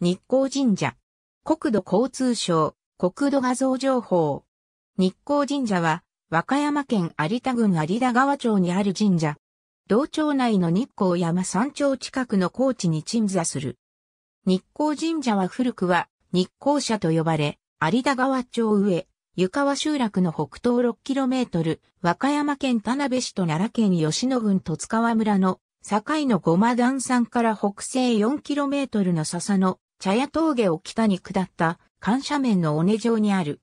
日光神社。国土交通省、国土画像情報。日光神社は、和歌山県有田郡有田川町にある神社。道町内の日光山山頂近くの高地に鎮座する。日光神社は古くは、日光社と呼ばれ、有田川町上、湯川集落の北東 6km、和歌山県田辺市と奈良県吉野郡戸塚川村の境の五間段山から北西 4km の笹の茶屋峠を北に下った関斜面の尾根上にある。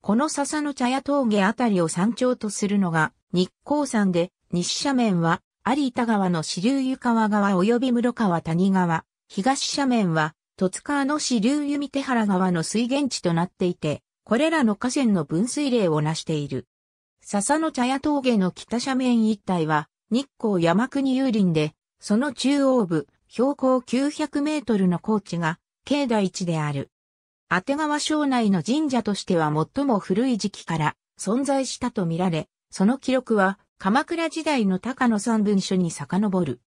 この笹の茶屋峠あたりを山頂とするのが日光山で、西斜面は有田川の支流湯川川及び室川谷川、東斜面は戸塚の支流湯見手原川の水源地となっていて、これらの河川の分水嶺を成している。笹の茶屋峠の北斜面一帯は日光山国有林で、その中央部、標高900メートルの高地が、境内地である。当て川省内の神社としては最も古い時期から存在したとみられ、その記録は鎌倉時代の高野三文書に遡る。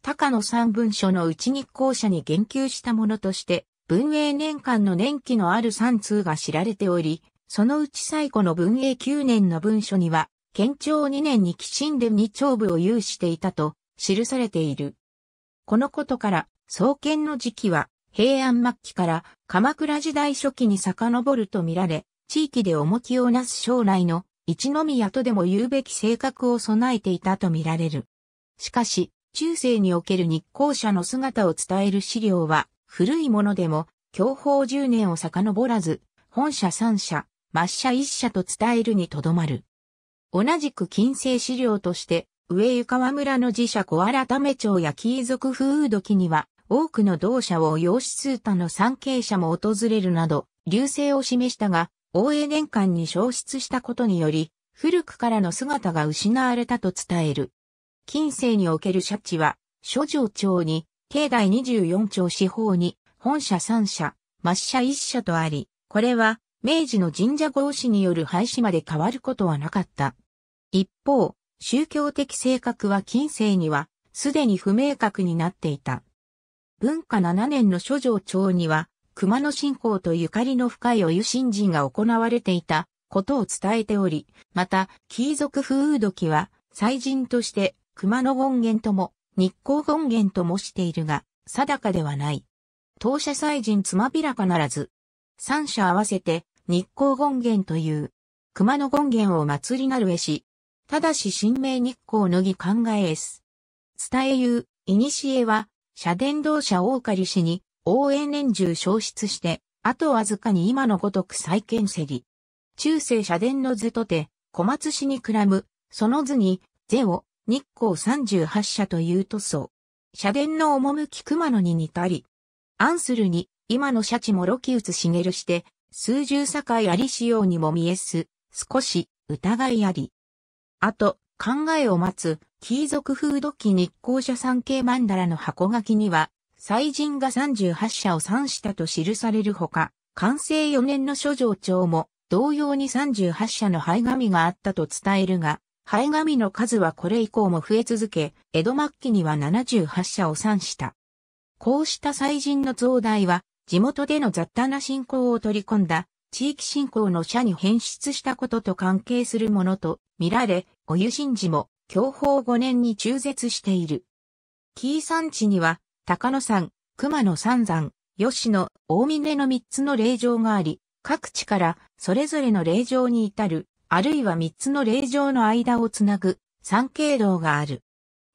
高野三文書の内日光社に言及したものとして、文英年間の年期のある三通が知られており、そのうち最古の文永9年の文書には、県庁2年に寄進で2丁部を有していたと記されている。このことから、創建の時期は平安末期から鎌倉時代初期に遡ると見られ、地域で重きをなす将来の一宮とでも言うべき性格を備えていたと見られる。しかし、中世における日光社の姿を伝える資料は、古いものでも、享保10年を遡らず、本社3社、末社1社と伝えるにとどまる。同じく近世資料として、上湯川村の寺社小改め町や貴族風土記には、多くの同社を養子通他の参詣者も訪れるなど、流星を示したが、大江年間に消失したことにより、古くからの姿が失われたと伝える。近世における社地は、諸条町に、境内24町四方に、本社3社、末社1社とあり、これは、明治の神社合祀による廃止まで変わることはなかった。一方、宗教的性格は近世にはすでに不明確になっていた。文化7年の諸城町には熊野信仰とゆかりの深いお湯信人が行われていたことを伝えており、また、貴族風土時は、祭人として熊野権現とも日光権現ともしているが、定かではない。当社祭人つまびらかならず、三者合わせて日光権現という、熊野権現を祭りなる絵師、ただし新名日光の儀考えす。伝えゆう、いにしえは、社伝道者大狩氏に、応援年中消失して、あとわずかに今のごとく再建せり。中世社伝の図とて、小松氏にくらむ、その図に、ゼオ、日光三十八社という塗装。社伝の趣熊野に似たり。案するに、今のシャチもロキウツ茂るして、数十境あり仕様にも見えす、少し、疑いあり。あと、考えを待つ、貴族風土記日光社産系曼荼羅の箱書きには、祭人が38社を参したと記されるほか、完成4年の諸城長も、同様に38社の灰紙があったと伝えるが、灰紙の数はこれ以降も増え続け、江戸末期には78社を参した。こうした祭人の増大は、地元での雑多な信仰を取り込んだ地域振興の社に変質したことと関係するものと見られ、お湯神事も教法5年に中絶している。紀伊山地には、高野山、熊野三山、吉野、大峰の3つの霊場があり、各地からそれぞれの霊場に至る、あるいは3つの霊場の間をつなぐ三景道がある。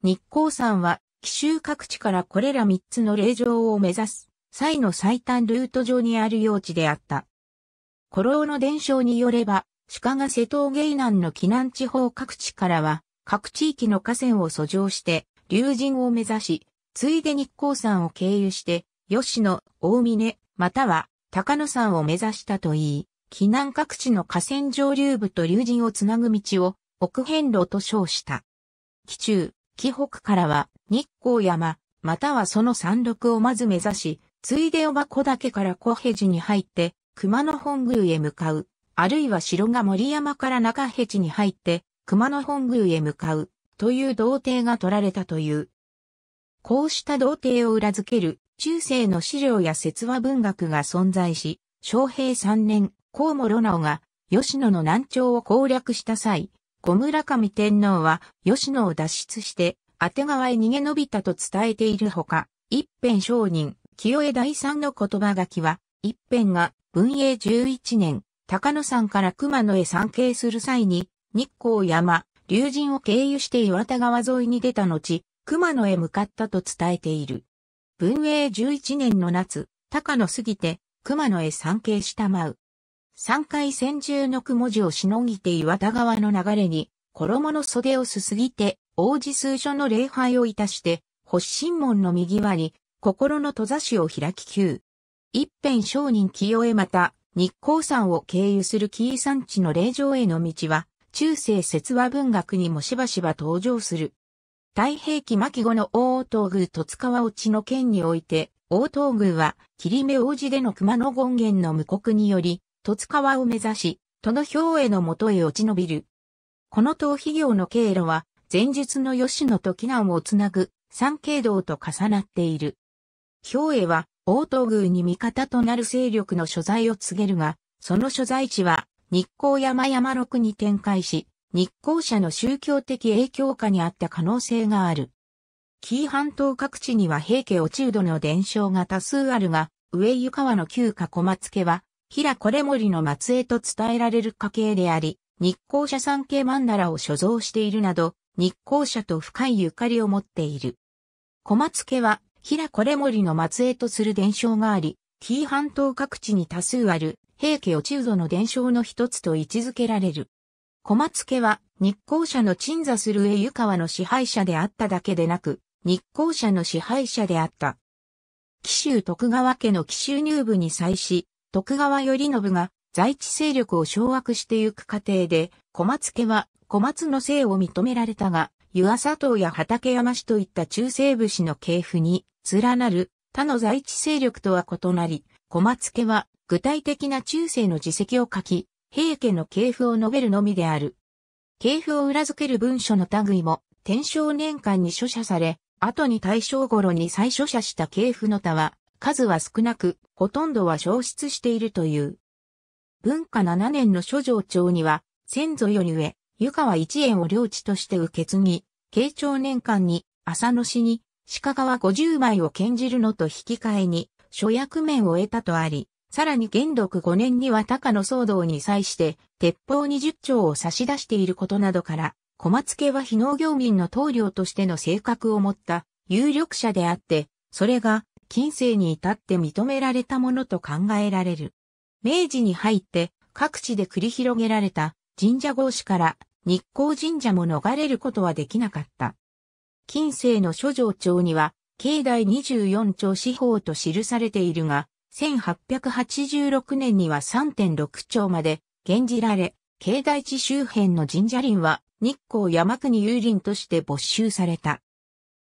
日光山は、紀州各地からこれら3つの霊場を目指す、際の最短ルート上にある用地であった。古老の伝承によれば、鹿が瀬戸芸南の避難地方各地からは、各地域の河川を遡上して、竜神を目指し、ついで日光山を経由して、吉野、大峰、または高野山を目指したといい、避難各地の河川上流部と竜神をつなぐ道を奥遍路と称した。紀中、紀北からは日光山、またはその山麓をまず目指し、ついで小箱小岳から小平寺に入って、熊野本宮へ向かう、あるいは城が森山から中辺地に入って、熊野本宮へ向かう、という童貞が取られたという。こうした童貞を裏付ける、中世の資料や説話文学が存在し、昌平3年、河茂直が、吉野の南朝を攻略した際、小村上天皇は吉野を脱出して、当て川へ逃げ延びたと伝えているほか、一辺商人、清江第三の言葉書きは、一辺が文永11年、高野山から熊野へ参詣する際に、日光山、竜神を経由して岩田川沿いに出た後、熊野へ向かったと伝えている。文永11年の夏、高野過ぎて、熊野へ参詣したまう。三回戦中の雲字をしのぎて岩田川の流れに、衣の袖をすすぎて、王子数所の礼拝をいたして、発神門の右輪り、心の戸差しを開き急。一辺商人清へまた、日光山を経由する紀伊山地の霊場への道は、中世説話文学にもしばしば登場する。太平記末期後の大東宮戸塚川落ちの県において、大東宮は、霧目王子での熊野権現の無国により、戸塚川を目指し、戸の兵衛のもとへ落ち延びる。この逃避行の経路は、前述の吉野と木南をつなぐ、三経道と重なっている。兵衛は、王東宮に味方となる勢力の所在を告げるが、その所在地は日光山山六に展開し、日光社の宗教的影響下にあった可能性がある。紀伊半島各地には平家落ち度の伝承が多数あるが、上湯川の旧家小松家は、平これ森の末裔と伝えられる家系であり、日光社産系曼荼羅を所蔵しているなど、日光社と深いゆかりを持っている。小松家は平こ森の末裔とする伝承があり、紀伊半島各地に多数ある、平家落ちぞの伝承の一つと位置づけられる。小松家は、日光社の鎮座する上湯川の支配者であっただけでなく、日光社の支配者であった。紀州徳川家の紀州入部に際し、徳川頼信が在地勢力を掌握してゆく過程で、小松家は小松の姓を認められたが、湯浅島や畠山市といった中西部市の系譜に連なる他の在地勢力とは異なり、小松家は具体的な中世の自責を書き、平家の系譜を述べるのみである。系譜を裏付ける文書の類も、天正年間に書写され、後に大正頃に再書写した系譜の他は、数は少なく、ほとんどは消失しているという。文化7年の諸城町には、先祖より上、湯川一円を領地として受け継ぎ、慶長年間に浅野死に鹿川五十枚を献じるのと引き換えに諸役面を得たとあり、さらに元禄五年には高の騒動に際して鉄砲二十丁を差し出していることなどから、小松家は非農業民の棟梁としての性格を持った有力者であって、それが近世に至って認められたものと考えられる。明治に入って各地で繰り広げられた神社合祀から日光神社も逃れることはできなかった。近世の諸条町には、境内24町四方と記されているが、1886年には3.6町まで、現じられ、境内地周辺の神社林は、日光山国有林として没収された。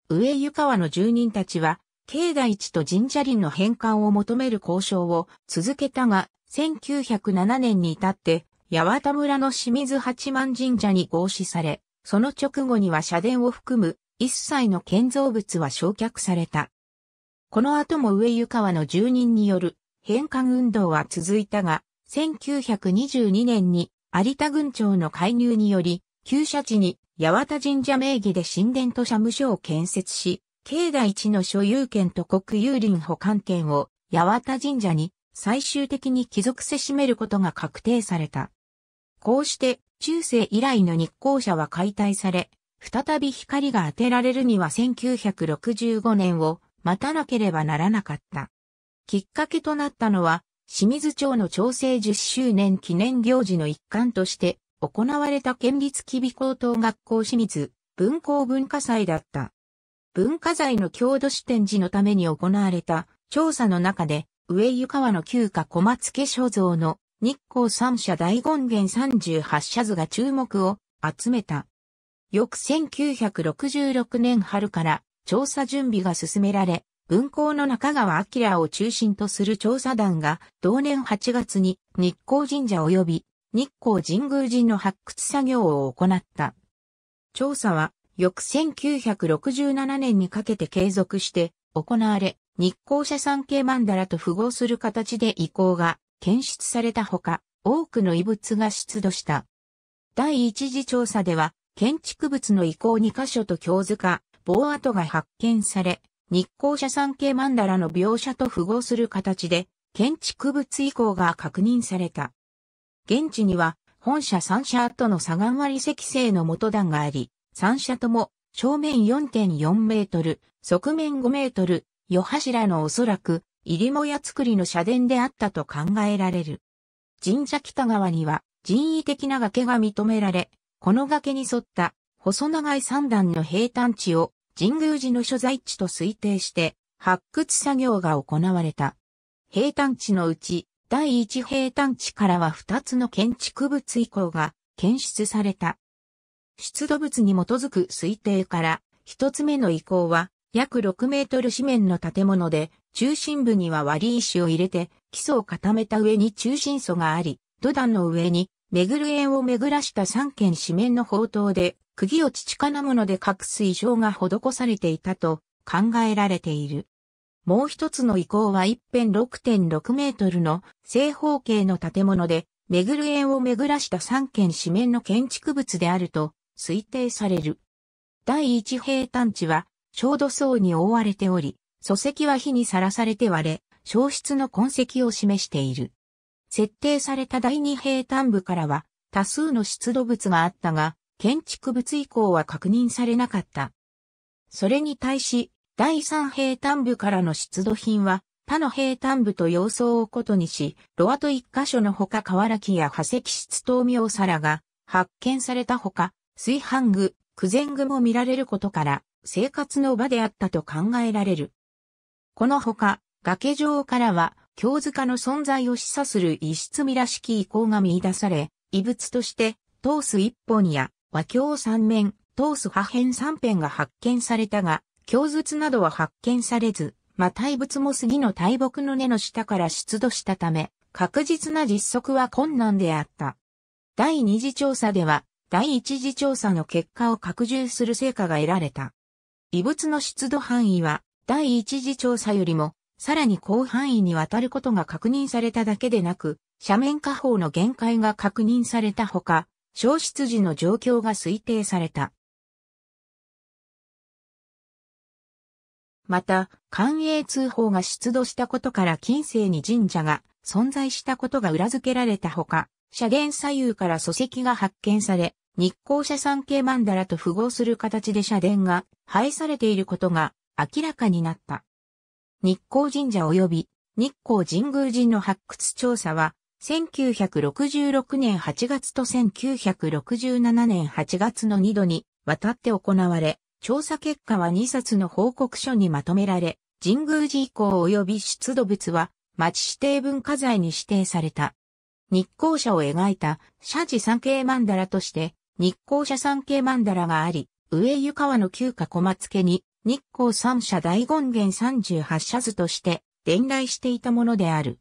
上湯川の住人たちは、境内地と神社林の返還を求める交渉を続けたが、1907年に至って八幡村の清水八幡神社に合祀され、その直後には社殿を含む一切の建造物は焼却された。この後も上湯川の住人による返還運動は続いたが、1922年に有田郡庁の介入により、旧社地に八幡神社名義で神殿と社務所を建設し、境内地の所有権と国有林保管権を八幡神社に最終的に帰属せしめることが確定された。こうして、中世以来の日光社は解体され、再び光が当てられるには1965年を待たなければならなかった。きっかけとなったのは、清水町の調整10周年記念行事の一環として行われた県立吉備高等学校清水文校文化祭だった。文化財の郷土史展示のために行われた調査の中で、上湯川の旧家小松家所蔵の日光三社大権現十八社図が注目を集めた。翌1966年春から調査準備が進められ、文庫の中川明を中心とする調査団が同年8月に日光神社及び日光神宮寺の発掘作業を行った。調査は翌1967年にかけて継続して行われ、日光社産系曼荼羅と符合する形で移行が検出されたほか、多くの遺物が出土した。第一次調査では、建築物の遺構2箇所と京塚、棒跡が発見され、日光社産系曼荼羅の描写と符合する形で、建築物遺構が確認された。現地には、本社3社との左岸割石製の元段があり、3社とも正面4.4メートル、側面5メートル、夜柱のおそらく入母屋造りの社殿であったと考えられる。神社北側には人為的な崖が認められ、この崖に沿った細長い三段の平坦地を神宮寺の所在地と推定して発掘作業が行われた。平坦地のうち第一平坦地からは二つの建築物遺構が検出された。出土物に基づく推定から一つ目の遺構は約6メートル四面の建物で、中心部には割り石を入れて、基礎を固めた上に中心層があり、土壇の上に、巡る円を巡らした三軒四面の宝刀で、釘を土金物で隠す意匠が施されていたと考えられている。もう一つの遺構は一辺6.6メートルの正方形の建物で、巡る円を巡らした三軒四面の建築物であると推定される。第一平坦地はう土層に覆われており、礎石は火にさらされて割れ、消失の痕跡を示している。設定された第二平坦部からは多数の出土物があったが、建築物以降は確認されなかった。それに対し、第三平坦部からの出土品は他の平坦部と様相を異にし、ロアと一箇所のほか瓦木や化石質等妙皿が発見されたほか、炊飯具、九前具も見られることから、生活の場であったと考えられる。このほか、崖上からは、京塚の存在を示唆する異質見らしき遺構が見出され、遺物として、東ス一本や和京三面、東ス破片三辺が発見されたが、京筒などは発見されず、また仏物も杉の大木の根の下から出土したため、確実な実測は困難であった。第二次調査では、第一次調査の結果を拡充する成果が得られた。異物の出土範囲は、第一次調査よりも、さらに広範囲にわたることが確認されただけでなく、斜面下方の限界が確認されたほか、消失時の状況が推定された。また、官営通報が出土したことから近世に神社が存在したことが裏付けられたほか、斜殿左右から礎石が発見され、日光社産系曼荼羅と符合する形で社殿が廃されていることが明らかになった。日光神社及び日光神宮寺の発掘調査は、1966年8月と1967年8月の2度にわたって行われ、調査結果は2冊の報告書にまとめられ、神宮寺以降及び出土物は町指定文化財に指定された。日光社を描いた社寺三景曼荼羅として日光社産系曼荼羅があり、上湯川の旧家小松家に日光三社大権現十八社図として伝来していたものである。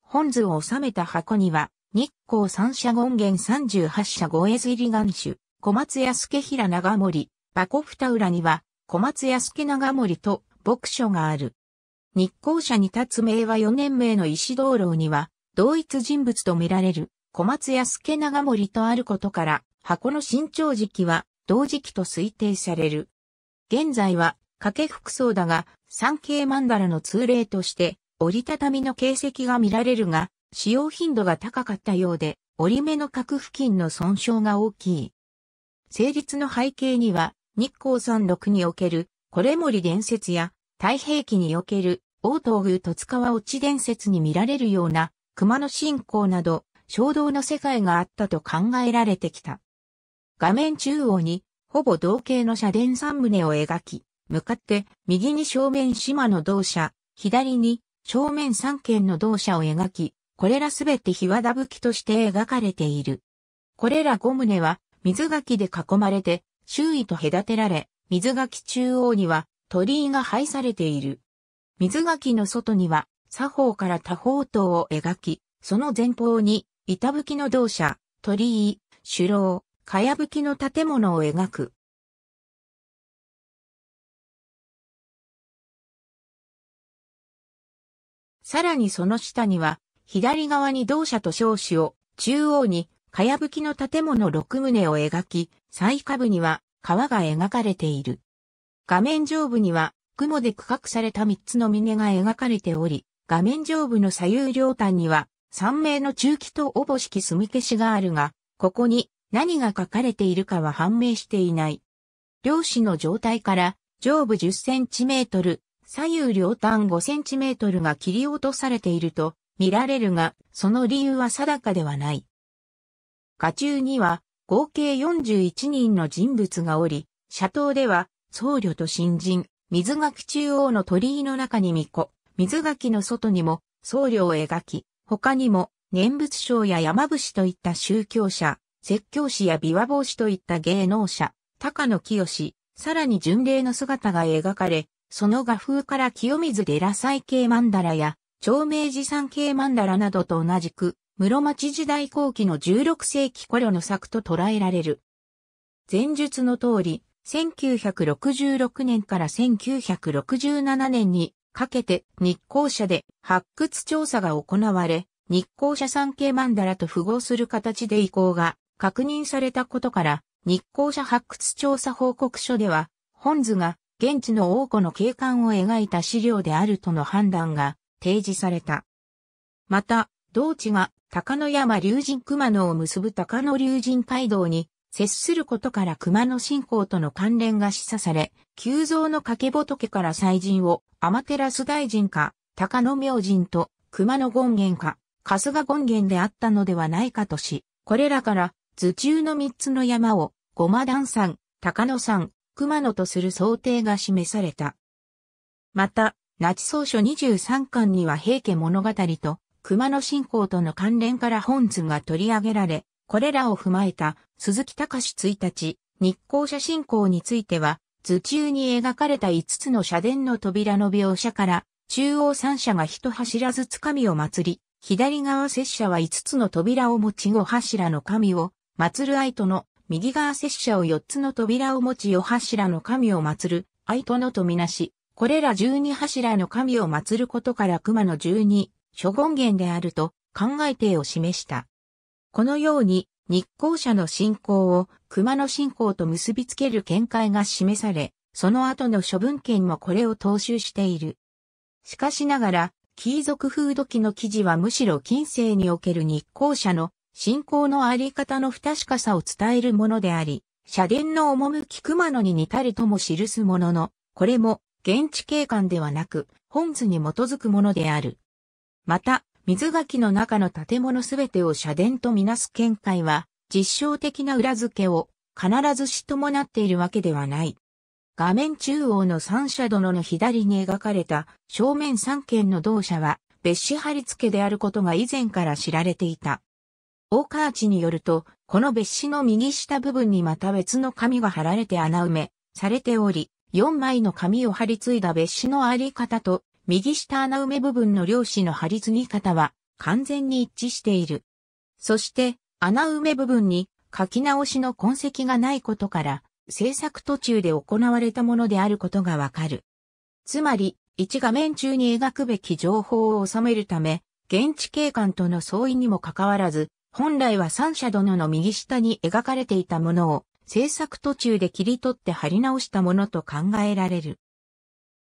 本図を収めた箱には、日光三社権現十八社五絵図入り願主、小松康家平長森、箱二浦には、小松康家長森と牧書がある。日光社に立つ名は四年名の石道路には、同一人物と見られる小松康家長森とあることから、箱の新潮時期は同時期と推定される。現在は掛け服装だが、三景曼荼羅の通例として折りたたみの形跡が見られるが、使用頻度が高かったようで、折り目の角付近の損傷が大きい。成立の背景には、日光山麓における、これ森伝説や、太平記における、王東宮戸塚は落ち伝説に見られるような、熊野信仰など、衝動の世界があったと考えられてきた。画面中央に、ほぼ同型の社殿三棟を描き、向かって右に正面島の同社、左に正面三軒の同社を描き、これらすべて日和田吹きとして描かれている。これら五棟は水垣で囲まれて、周囲と隔てられ、水垣中央には鳥居が配されている。水垣の外には、左方から多方塔を描き、その前方に、板吹きの同社、鳥居、首楼、かやぶきの建物を描く。さらにその下には、左側に同社と少子を、中央に、かやぶきの建物六棟を描き、最下部には、川が描かれている。画面上部には、雲で区画された三つの峰が描かれており、画面上部の左右両端には、三名の中期とおぼしき墨消しがあるが、ここに、何が書かれているかは判明していない。漁師の状態から上部1 0センチメートル、左右両端5センチメートルが切り落とされていると見られるが、その理由は定かではない。下中には合計41人の人物がおり、斜塔では僧侶と新人、水垣中央の鳥居の中に巫女、水垣の外にも僧侶を描き、他にも念仏賞や山伏といった宗教者、説教師や琵琶帽子といった芸能者、高野清、さらに巡礼の姿が描かれ、その画風から清水寺祭系曼荼羅や、長明寺産系曼荼羅などと同じく、室町時代後期の16世紀頃の作と捉えられる。前述の通り、1966年から1967年にかけて日光社で発掘調査が行われ、日光社産系曼荼羅と符合する形で移行が確認されたことから、日光社発掘調査報告書では、本図が現地の王庫の景観を描いた資料であるとの判断が提示された。また、同地が高野山竜神熊野を結ぶ高野竜神街道に接することから熊野信仰との関連が示唆され、急増の掛け仏から祭神を天照大神か、高野明神と熊野権現か、春日権現であったのではないかとし、これらから頭中の三つの山を、駒団段山、高野山、熊野とする想定が示された。また、夏智草書23巻には平家物語と熊野信仰との関連から本図が取り上げられ、これらを踏まえた鈴木隆1日、日光社信仰については、図中に描かれた5つの社殿の扉の描写から、中央三社が一柱ずつ神を祀り、左側拙者は5つの扉を持ち5柱の神を祀る愛との右側拙者を四つの扉を持ち四柱の神を祀る、愛とのとみなし、これら十二柱の神を祀ることから熊の十二諸言源であると考えてを示した。このように日光社の信仰を熊の信仰と結びつける見解が示され、その後の処分権もこれを踏襲している。しかしながら、貴族風土記の記事はむしろ近世における日光社の信仰のあり方の不確かさを伝えるものであり、社殿の趣熊野に似たりとも記すものの、これも現地景観ではなく、本図に基づくものである。また、水垣の中の建物すべてを社殿とみなす見解は、実証的な裏付けを必ずし伴っているわけではない。画面中央の三社殿の左に描かれた正面三軒の同社は別紙貼り付けであることが以前から知られていた。大ー地によると、この別紙の右下部分にまた別の紙が貼られて穴埋めされており、4枚の紙を貼り継いだ別紙のあり方と、右下穴埋め部分の両紙の貼り継ぎ方は完全に一致している。そして、穴埋め部分に書き直しの痕跡がないことから、制作途中で行われたものであることがわかる。つまり、1画面中に描くべき情報を収めるため、現地警官との相違にもかかわらず、本来は三者殿の右下に描かれていたものを制作途中で切り取って貼り直したものと考えられる。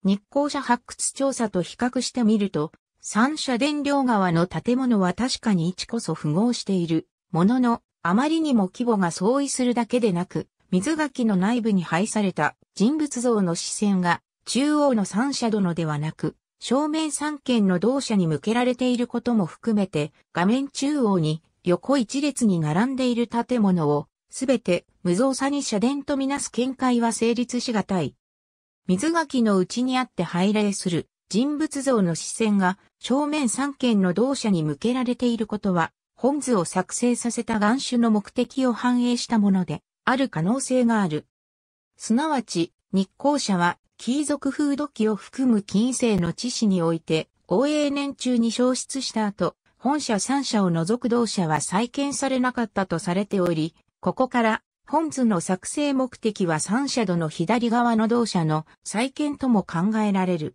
日光社発掘調査と比較してみると、三社電両側の建物は確かに位置こそ符合しているものの、あまりにも規模が相違するだけでなく、水垣の内部に配された人物像の視線が中央の三社殿ではなく、正面三軒の同社に向けられていることも含めて、画面中央に横一列に並んでいる建物を、すべて無造作に社殿とみなす見解は成立しがたい。水垣の内にあって拝礼する人物像の視線が正面三軒の同社に向けられていることは、本図を作成させた願主の目的を反映したもので、ある可能性がある。すなわち、日光社は、貴族風土記を含む近世の知史において、応永年中に消失した後、本社3社を除く同社は再建されなかったとされており、ここから本図の作成目的は三社度の左側の同社の再建とも考えられる。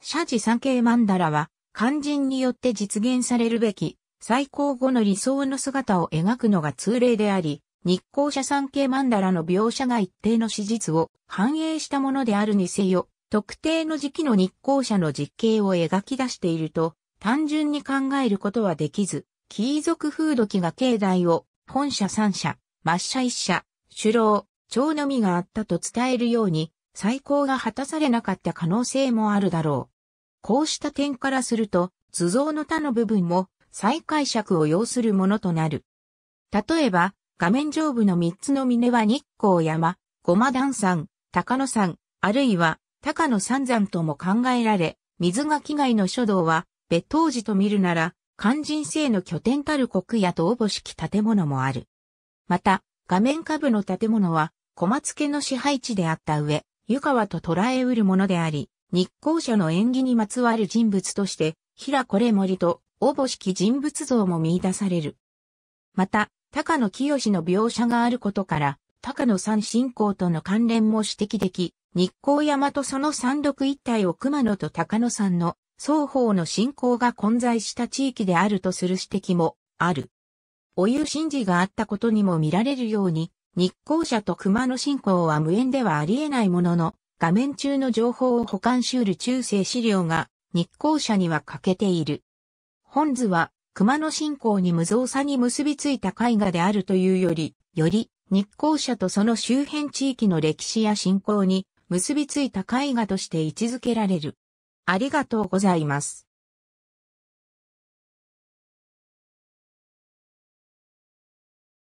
社寺三景曼荼羅は肝心によって実現されるべき最高後の理想の姿を描くのが通例であり、日光社三景曼荼羅の描写が一定の史実を反映したものであるにせよ、特定の時期の日光社の実景を描き出していると単純に考えることはできず、貴族風土記が境内を、本社三社、抹社一社、首老、長のみがあったと伝えるように、再興が果たされなかった可能性もあるだろう。こうした点からすると、図像の他の部分も再解釈を要するものとなる。例えば、画面上部の三つの峰は日光山、ごま段山、高野山、あるいは高野三山とも考えられ、水垣外の書道は別当時と見るなら、肝心性の拠点たる国屋とおぼしき建物もある。また、画面下部の建物は、小松家の支配地であった上、湯川と捉えうるものであり、日光社の縁起にまつわる人物として、平これ森と、おぼしき人物像も見出される。また、高野清の描写があることから、高野山信仰との関連も指摘でき、日光山とその山麓一帯を熊野と高野山の双方の信仰が混在した地域であるとする指摘もある。お湯神事があったことにも見られるように、日光社と熊野信仰は無縁ではありえないものの、画面中の情報を保管しうる中世資料が日光社には欠けている。本図は熊野信仰に無造作に結びついた絵画であるというより、より日光社とその周辺地域の歴史や信仰に結びついた絵画として位置づけられる。ありがとうございます。